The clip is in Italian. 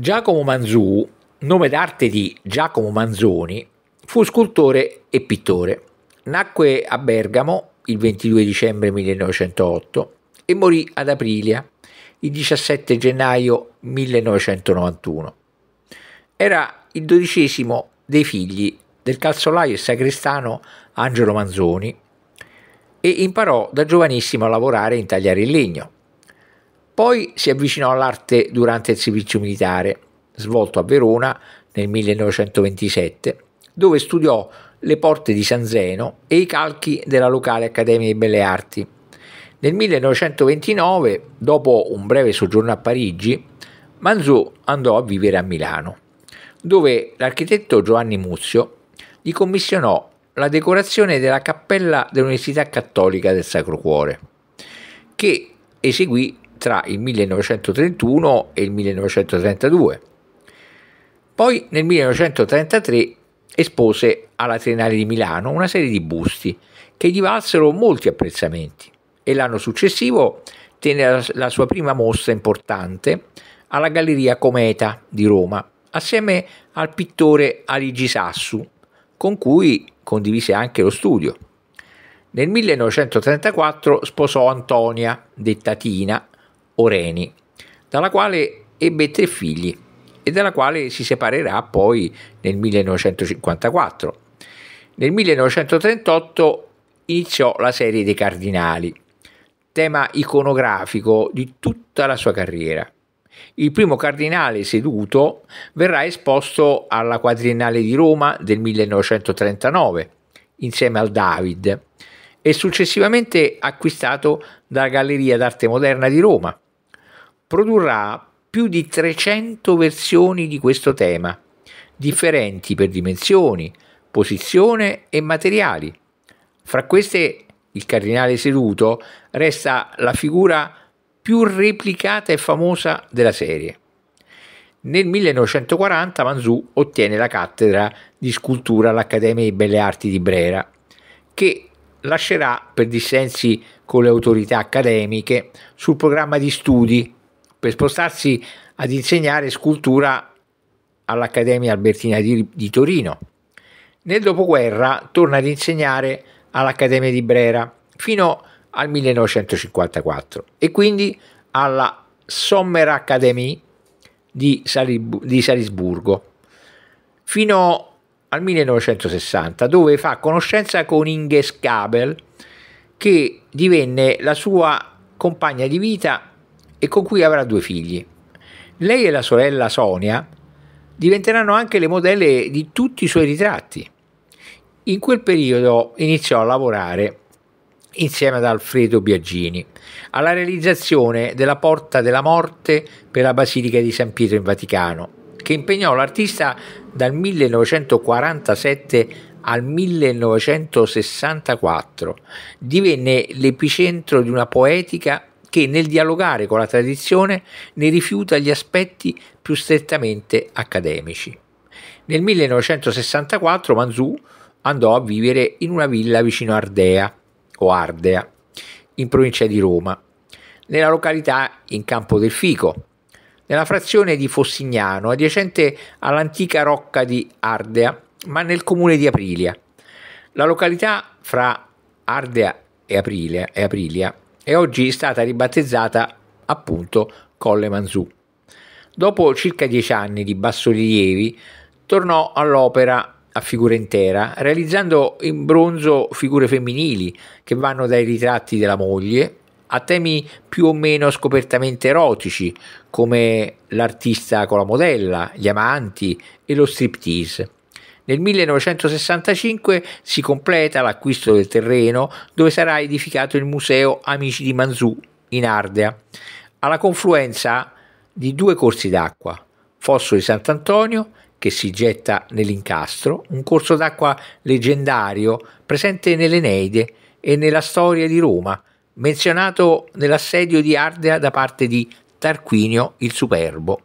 Giacomo Manzù, nome d'arte di Giacomo Manzoni, fu scultore e pittore. Nacque a Bergamo il 22 dicembre 1908 e morì ad Aprilia il 17 gennaio 1991. Era il dodicesimo dei figli del calzolaio e sagrestano Angelo Manzoni e imparò da giovanissimo a lavorare in tagliare il legno. Poi si avvicinò all'arte durante il servizio militare, svolto a Verona nel 1927, dove studiò le porte di San Zeno e i calchi della locale Accademia di Belle Arti. Nel 1929, dopo un breve soggiorno a Parigi, Manzò andò a vivere a Milano, dove l'architetto Giovanni Muzio gli commissionò la decorazione della cappella dell'Università Cattolica del Sacro Cuore, che eseguì tra il 1931 e il 1932. Poi nel 1933 espose alla Triennale di Milano una serie di busti che gli valsero molti apprezzamenti e l'anno successivo tenne la sua prima mostra importante alla Galleria Cometa di Roma assieme al pittore Aligi Sassu con cui condivise anche lo studio. Nel 1934 sposò Antonia, detta Tina, Oreni, dalla quale ebbe tre figli e dalla quale si separerà poi nel 1954. Nel 1938 iniziò la serie dei cardinali, tema iconografico di tutta la sua carriera. Il primo cardinale seduto verrà esposto alla quadriennale di Roma del 1939 insieme al David e successivamente acquistato dalla Galleria d'arte moderna di Roma produrrà più di 300 versioni di questo tema, differenti per dimensioni, posizione e materiali. Fra queste il cardinale seduto resta la figura più replicata e famosa della serie. Nel 1940 Manzù ottiene la cattedra di scultura all'Accademia di Belle Arti di Brera, che lascerà per dissensi con le autorità accademiche sul programma di studi per spostarsi ad insegnare scultura all'Accademia Albertina di, di Torino. Nel dopoguerra torna ad insegnare all'Accademia di Brera fino al 1954 e quindi alla Sommer Academy di, Salib di Salisburgo fino al 1960 dove fa conoscenza con Inge Scabel che divenne la sua compagna di vita e con cui avrà due figli. Lei e la sorella Sonia diventeranno anche le modelle di tutti i suoi ritratti. In quel periodo iniziò a lavorare insieme ad Alfredo Biagini alla realizzazione della Porta della Morte per la Basilica di San Pietro in Vaticano, che impegnò l'artista dal 1947 al 1964. Divenne l'epicentro di una poetica che nel dialogare con la tradizione ne rifiuta gli aspetti più strettamente accademici. Nel 1964 Manzù andò a vivere in una villa vicino Ardea o Ardea, in provincia di Roma, nella località in Campo del Fico, nella frazione di Fossignano, adiacente all'antica rocca di Ardea, ma nel comune di Aprilia. La località fra Ardea e Aprilia, e Aprilia e oggi è stata ribattezzata appunto Colle Manzù. Dopo circa dieci anni di bassorilievi, tornò all'opera a figura intera, realizzando in bronzo figure femminili che vanno dai ritratti della moglie a temi più o meno scopertamente erotici, come l'artista con la modella, gli amanti e lo striptease. Nel 1965 si completa l'acquisto del terreno dove sarà edificato il museo Amici di Manzù in Ardea, alla confluenza di due corsi d'acqua, Fosso di Sant'Antonio che si getta nell'incastro, un corso d'acqua leggendario presente nell'Eneide e nella storia di Roma, menzionato nell'assedio di Ardea da parte di Tarquinio il Superbo.